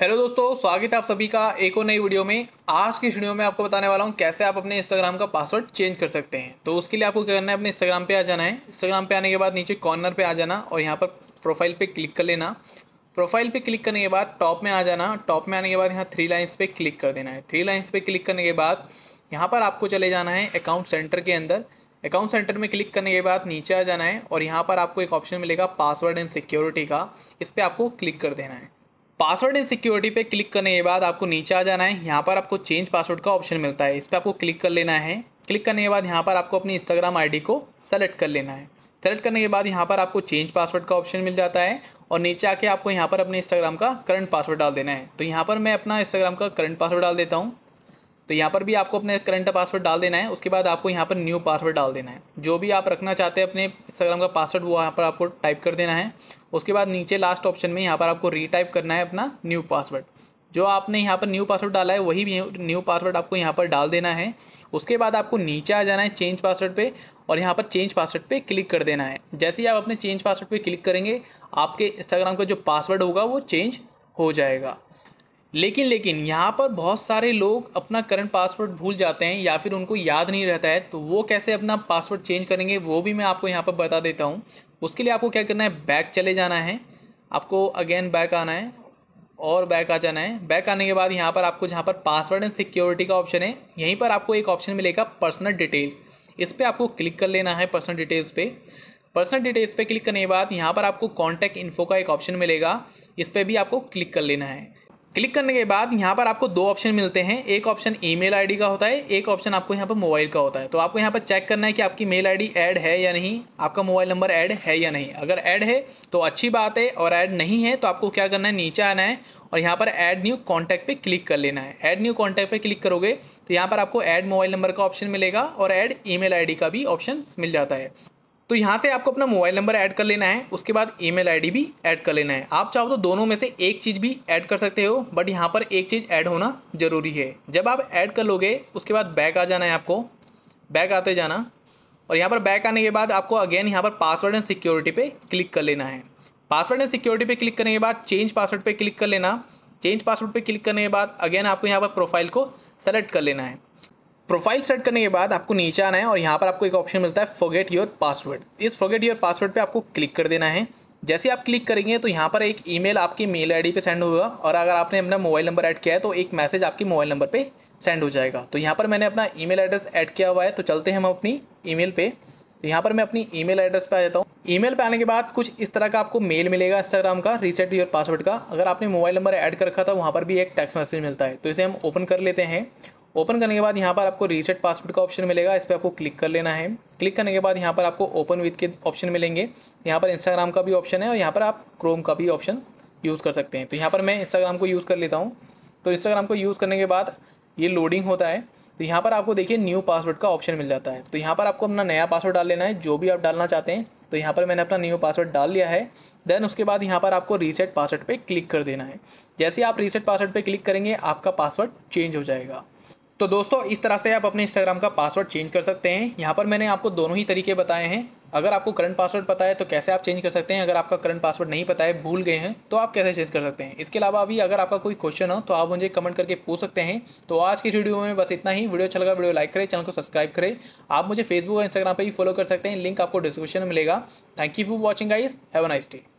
hello दोस्तों स्वागत है आप सभी का एक और नई वीडियो में आज की वीडियो में आपको बताने वाला हूँ कैसे आप अपने इंस्टाग्राम का पासवर्ड चेंज कर सकते हैं तो उसके लिए आपको क्या करना है अपने इंस्टाग्राम पे आ जाना है इंस्टाग्राम पे आने के बाद नीचे कॉर्नर पे आ जाना और यहाँ पर प्रोफाइल पे क्लिक कर लेना प्रोफाइल पे क्लिक करने के बाद टॉप में आ जाना टॉप में आने के बाद यहाँ थ्री लाइन्स पर क्लिक कर देना है थ्री लाइन्स पर क्लिक करने के बाद यहाँ पर आपको चले जाना है अकाउंट सेंटर के अंदर अकाउंट सेंटर में क्लिक करने के बाद नीचे आ जाना है और यहाँ पर आपको एक ऑप्शन मिलेगा पासवर्ड एंड सिक्योरिटी का इस पर आपको क्लिक कर देना है पासवर्ड एंड सिक्योरिटी पे क्लिक करने के बाद आपको नीचे आ जाना है यहाँ पर आपको चेंज पासवर्ड का ऑप्शन मिलता है इस पर आपको क्लिक कर लेना है क्लिक करने के बाद यहाँ पर आपको अपनी इंस्टाग्राम आईडी को सेलेक्ट कर लेना है सेलेक्ट करने के बाद यहाँ पर आपको चेंज पासवर्ड का ऑप्शन मिल जाता है और नीचे आके आपको यहाँ पर अपने इंस्टाग्राम का करंट पासवर्ड डाल देना है तो यहाँ पर मैं अपना इंस्टाग्राम का करंट पासवर्ड डाल देता हूँ तो यहाँ पर भी आपको अपने करंट पासवर्ड डाल देना है उसके बाद आपको यहाँ पर न्यू पासवर्ड डाल देना है जो भी आप रखना चाहते हैं अपने इंस्टाग्राम का पासवर्ड वो यहाँ पर आपको टाइप कर देना है उसके बाद नीचे लास्ट ऑप्शन में यहाँ पर आपको रीटाइप करना है अपना न्यू पासवर्ड जो आपने यहाँ पर न्यू पासवर्ड डाला है वही न्यू पासवर्ड आपको यहाँ पर डाल देना है उसके बाद आपको नीचे आ जाना है चेंज पासवर्ड पे और यहाँ पर चेंज पासवर्ड पे क्लिक कर देना है जैसे ही आप अपने चेंज पासवर्ड पे क्लिक करेंगे आपके इंस्टाग्राम का जो पासवर्ड होगा वो चेंज हो जाएगा लेकिन लेकिन यहाँ पर बहुत सारे लोग अपना करंट पासवर्ड भूल जाते हैं या फिर उनको याद नहीं रहता है तो वो कैसे अपना पासवर्ड चेंज करेंगे वो भी मैं आपको यहाँ पर बता देता हूँ उसके लिए आपको क्या करना है बैक चले जाना है आपको अगेन बैक आना है और बैक आ जाना है बैक आने के बाद यहाँ पर आपको जहाँ पर पासवर्ड एंड सिक्योरिटी का ऑप्शन है यहीं पर आपको एक ऑप्शन मिलेगा पर्सनल डिटेल इस पर आपको क्लिक कर लेना है पर्सनल डिटेल्स पे पर्सनल डिटेल्स पे क्लिक करने के बाद यहाँ पर आपको कॉन्टैक्ट इन्फो का एक ऑप्शन मिलेगा इस पर भी आपको क्लिक कर लेना है क्लिक करने के बाद यहाँ पर आपको दो ऑप्शन मिलते हैं एक ऑप्शन ईमेल आईडी का होता है एक ऑप्शन आपको यहाँ पर मोबाइल का होता है तो आपको यहाँ पर चेक करना है कि आपकी मेल आईडी ऐड है या नहीं आपका मोबाइल नंबर ऐड है या नहीं अगर ऐड है तो अच्छी बात है और ऐड नहीं है तो आपको क्या करना है नीचे आना है और यहाँ पर ऐड न्यू कॉन्टैक्ट पे क्लिक कर लेना है ऐड न्यू कॉन्टैक्ट पे क्लिक करोगे तो यहाँ पर आपको ऐड मोबाइल नंबर का ऑप्शन मिलेगा और ऐड ईमेल आईडी का भी ऑप्शन मिल जाता है तो यहाँ से आपको अपना मोबाइल नंबर ऐड कर लेना है उसके बाद ईमेल आईडी भी ऐड कर लेना है आप चाहो तो दोनों में से एक चीज़ भी ऐड कर सकते हो बट यहाँ पर एक चीज़ ऐड होना ज़रूरी है जब आप ऐड कर लोगे उसके बाद बैक आ जाना है आपको बैक आते जाना और यहाँ पर बैक आने के बाद आपको अगेन यहाँ पर पासवर्ड एंड सिक्योरिटी पे क्लिक कर लेना है पासवर्ड एंड सिक्योरिटी पे क्लिक करने के बाद चेंज पासवर्ड पे क्लिक कर लेना चेंज पासवर्ड पे क्लिक करने के बाद अगेन आपको यहाँ पर प्रोफाइल को सेलेक्ट कर लेना है प्रोफाइल सेट करने के बाद आपको नीचे आना है और यहाँ पर आपको एक ऑप्शन मिलता है फोगेट योर पासवर्ड इस फोगेट योर पासवर्ड पे आपको क्लिक कर देना है जैसे आप क्लिक करेंगे तो यहाँ पर एक ईमेल आपकी मेल आईडी पे सेंड होगा और अगर आपने अपना मोबाइल नंबर ऐड किया है तो एक मैसेज आपके मोबाइल नंबर पर सेंड हो जाएगा तो यहाँ पर मैंने अपना ई एड्रेस ऐड किया हुआ है तो चलते हैं हम अपनी ई मेल तो यहाँ पर मैं अपनी ई एड्रेस पर आ जाता हूँ ई मेल आने के बाद कुछ इस तरह का आपको मेल मिलेगा इंस्टाग्राम का रीसेट योर पासवर्ड का अगर आपने मोबाइल नंबर ऐड कर रखा था वहाँ पर भी एक टेक्स्ट मैसेज मिलता है तो इसे हम ओपन कर लेते हैं ओपन करने के बाद यहाँ पर आपको रीसेट पासवर्ड का ऑप्शन मिलेगा इस पर आपको क्लिक कर लेना है क्लिक करने के बाद यहाँ पर आपको ओपन विथ के ऑप्शन मिलेंगे यहाँ पर इंस्टाग्राम का भी ऑप्शन है और यहाँ पर आप क्रोम का भी ऑप्शन यूज़ कर सकते हैं तो यहाँ पर मैं इंस्टाग्राम को यूज़ कर लेता हूँ तो इंस्टाग्राम को यूज़ करने के बाद ये लोडिंग होता है तो यहाँ पर आपको देखिए न्यू पासवर्ड का ऑप्शन मिल जाता है तो यहाँ पर आपको अपना नया पासवर्ड डाल लेना है जो भी आप डालना चाहते हैं तो यहाँ पर मैंने अपना न्यू पासवर्ड डाल लिया है देन उसके बाद यहाँ पर आपको रीसेट पासवर्ड पे क्लिक कर देना है जैसे आप रीसेट पासवर्ड पे क्लिक करेंगे आपका पासवर्ड चेंज हो जाएगा तो दोस्तों इस तरह से आप अपने इंस्टाग्राम का पासवर्ड चेंज कर सकते हैं यहाँ पर मैंने आपको दोनों ही तरीके बताए हैं अगर आपको करंट पासवर्ड पता है तो कैसे आप चेंज कर सकते हैं अगर आपका करंट पासवर्ड नहीं पता है भूल गए हैं तो आप कैसे चेंज कर सकते हैं इसके अलावा अभी अगर आपका कोई क्वेश्चन हो तो आप मुझे कमेंट करके पूछ सकते हैं तो आज की वीडियो में बस इतना ही वीडियो अच्छा लगा वीडियो लाइक करें चैनल को सब्सक्राइब करें आप मुझे फेसबुक और इंस्टाग्राम पर भी फॉलो कर सकते हैं लिंक आपको डिस्क्रिप्शन में मिलेगा थैंक यू फॉर वॉचिंग आइस हैव नाइस डे